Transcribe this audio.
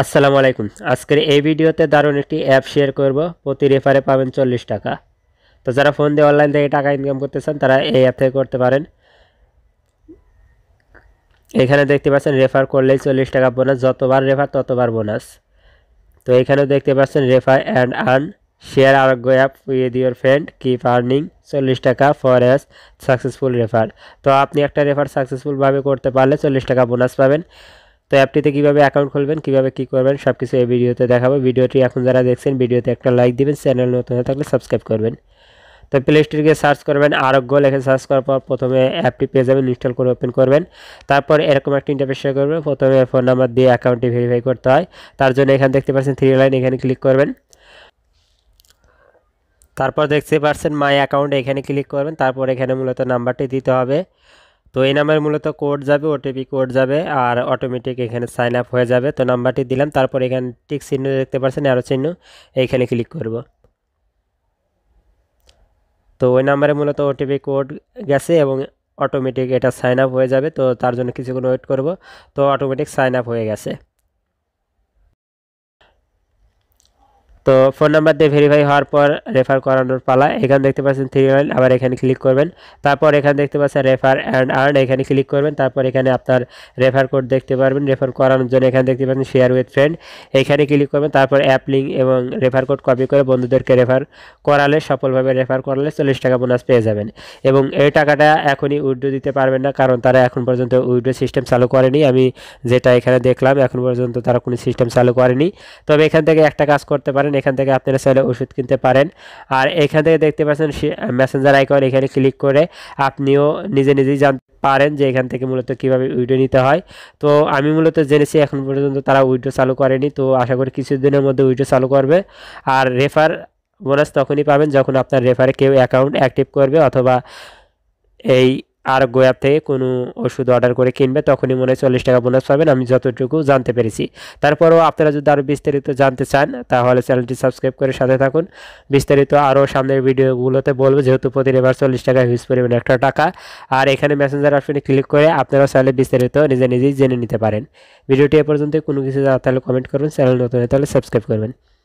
আসসালামু আলাইকুম আজকের এই ভিডিওতে দারুণ একটি অ্যাপ শেয়ার করব প্রতি রেফারে পাবেন চল্লিশ টাকা তো যারা ফোন দিয়ে অনলাইন থেকে টাকা ইনকাম করতে চান তারা এই অ্যাপ থেকে করতে পারেন এখানে দেখতে পাচ্ছেন রেফার করলেই চল্লিশ টাকা বোনাস যতবার রেফার ততবার বোনাস তো এখানেও দেখতে পাচ্ছেন refer and earn share Arogya app with your friend keep earning চল্লিশ টাকা ফর অ্যাস সাকসেসফুল রেফার তো আপনি একটা রেফার সাকসেসফুলভাবে করতে পারলে চল্লিশ টাকা বোনাস পাবেন তো অ্যাপটিতে কীভাবে অ্যাকাউন্ট খুলবেন কীভাবে কী করবেন সব কিছু এই ভিডিওতে দেখাবো ভিডিওটি এখন যারা দেখছেন ভিডিওতে একটা লাইক দিবেন চ্যানেল নতুন হয়ে থাকলে সাবস্ক্রাইব করবেন তো প্লে স্টোরকে সার্চ করবেন আরোগ্য লেখে সার্চ করার পর প্রথমে অ্যাপটি পেয়ে যাবেন ইনস্টল করে ওপেন করবেন তারপর এরকম একটা ইন্টারফেস শেয়ার করবেন প্রথমে ফোন নাম্বার দিয়ে অ্যাকাউন্টটি ভেরিফাই করতে হয় তার জন্য এখানে দেখতে পাচ্ছেন থ্রি লাইন এখানে ক্লিক করবেন তারপর দেখতে পাচ্ছেন মাই অ্যাকাউন্ট এখানে ক্লিক করবেন তারপর এখানে মূলত নাম্বারটি দিতে হবে তো এই নাম্বারে মূলত কোড যাবে ওটিপি কোড যাবে আর অটোমেটিক এখানে সাইন আপ হয়ে যাবে তো নাম্বারটি দিলাম তারপর এখানে টিক চিহ্ন দেখতে পাচ্ছেন আরও চিহ্ন এইখানে ক্লিক করব তো ওই নাম্বারে মূলত ওটিপি কোড গেছে এবং অটোমেটিক এটা সাইন আপ হয়ে যাবে তো তার জন্য কিছুক্ষণ ওয়েট করব তো অটোমেটিক সাইন আপ হয়ে গেছে তো ফোন নাম্বার দিয়ে ভেরিফাই হওয়ার পর রেফার করানোর পালা এখানে দেখতে পাচ্ছেন থ্রি লাইন আবার এখানে ক্লিক করবেন তারপর এখানে দেখতে পাচ্ছেন রেফার অ্যান্ড আর্ন এখানে ক্লিক করবেন তারপর এখানে আপনার রেফার কোড দেখতে পারবেন রেফার করানোর জন্য এখানে দেখতে পাচ্ছেন শেয়ার উইথ ফ্রেন্ড এখানে ক্লিক করবেন তারপর অ্যাপ লিঙ্ক এবং রেফার কোড কপি করে বন্ধুদেরকে রেফার করালে সফলভাবে রেফার করালে চল্লিশ টাকা বোনাস পেয়ে যাবেন এবং এই টাকাটা এখনই উইড্রো দিতে পারবেন না কারণ তারা এখন পর্যন্ত উইড্রো সিস্টেম চালু করেনি আমি যেটা এখানে দেখলাম এখন পর্যন্ত তারা কোনো সিস্টেম চালু করেনি তবে এখান থেকে একটা কাজ করতে পারেন এখান থেকে আপনারা চাইলে ওষুধ কিনতে পারেন আর এখান থেকে দেখতে পাচ্ছেন মেসেঞ্জার আইকন এখানে ক্লিক করে আপনিও নিজে নিজেই জানতে পারেন যে এখান থেকে মূলত কিভাবে উইডো নিতে হয় তো আমি মূলত জেনেছি এখন পর্যন্ত তারা উইডো চালু করেনি তো আশা করি কিছুদিনের মধ্যে উইডো চালু করবে আর রেফার বোনাস তখনই পাবেন যখন আপনার রেফারে কেউ অ্যাকাউন্ট অ্যাক্টিভ করবে অথবা এই আর গোয়া থেকে কোনো ওষুধ অর্ডার করে কিনবে তখনই মনে হয় চল্লিশ টাকা বোনাস পাবেন আমি যতটুকু জানতে পেরেছি তারপরেও আপনারা যদি আরও বিস্তারিত জানতে চান তাহলে চ্যানেলটি সাবস্ক্রাইব করে সাথে থাকুন বিস্তারিত আরও সামনের ভিডিওগুলোতে বলবো যেহেতু প্রতি এবার চল্লিশ টাকা হিউজ পরিমাণ একটা টাকা আর এখানে মেসেঞ্জার অপশনে ক্লিক করে আপনারা চাইলে বিস্তারিত নিজে নিজেই জেনে নিতে পারেন ভিডিওটি এ পর্যন্ত কোনো কিছু তাহলে কমেন্ট করবেন চ্যানেল নতুন তাহলে সাবস্ক্রাইব করবেন